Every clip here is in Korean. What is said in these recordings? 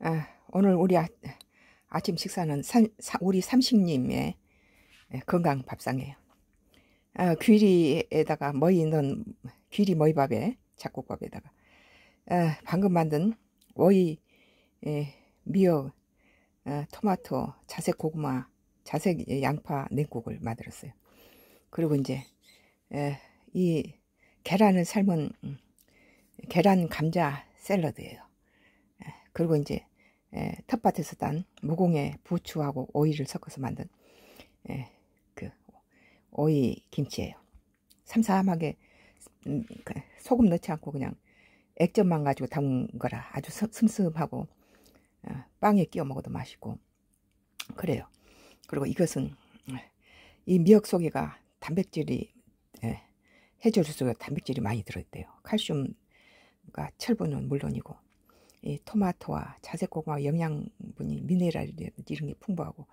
아, 오늘 우리 아, 아침 식사는 삼, 사, 우리 삼식님의 예, 건강 밥상이에요. 아, 귀리에다가 머이 있는 귀리 머이밥에 잡곡밥에다가 아, 방금 만든 오이 에, 예, 미역 아, 토마토 자색 고구마 자색 예, 양파 냉국을 만들었어요. 그리고 이제 에, 이 계란을 삶은 음, 계란 감자 샐러드예요. 그리고 이제 에, 예, 텃밭에서 딴 무공의 부추하고 오이를 섞어서 만든 에, 예, 그 오이 김치예요. 삼삼하게 음, 그 소금 넣지 않고 그냥 액젓만 가지고 담은 거라 아주 슴슴하고 어, 빵에 끼워 먹어도 맛있고 그래요. 그리고 이것은 이 미역 속에가 단백질이 에, 예, 해조류 속에 단백질이 많이 들어있대요. 칼슘과 철분은 물론이고 이 토마토와 자색고구마 영양분이 미네랄 이런 게 풍부하고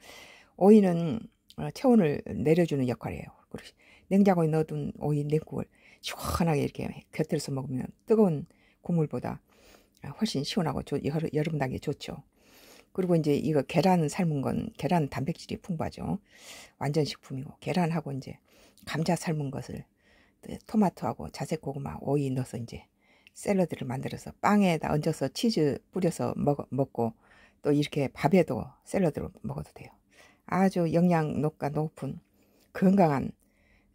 오이는 어, 체온을 내려주는 역할이에요 그리고 냉장고에 넣어둔 오이 냉국을 시원하게 이렇게 곁들여서 먹으면 뜨거운 국물보다 훨씬 시원하고 여름 당에 좋죠. 그리고 이제 이거 계란 삶은 건 계란 단백질이 풍부하죠. 완전 식품이고 계란하고 이제 감자 삶은 것을 토마토하고 자색 고구마 오이 넣어서 이제 샐러드를 만들어서 빵에다 얹어서 치즈 뿌려서 먹, 먹고 또 이렇게 밥에도 샐러드로 먹어도 돼요. 아주 영양도가 높은 건강한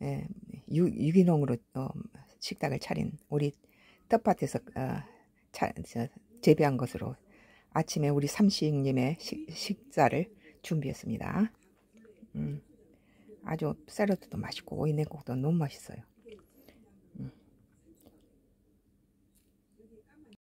예, 유, 기농으로 어, 식탁을 차린 우리 텃밭에서 어, 차, 저, 재배한 것으로 아침에 우리 삼식님의 식, 식사를 준비했습니다. 음, 아주 샐러드도 맛있고 오이냉국도 너무 맛있어요.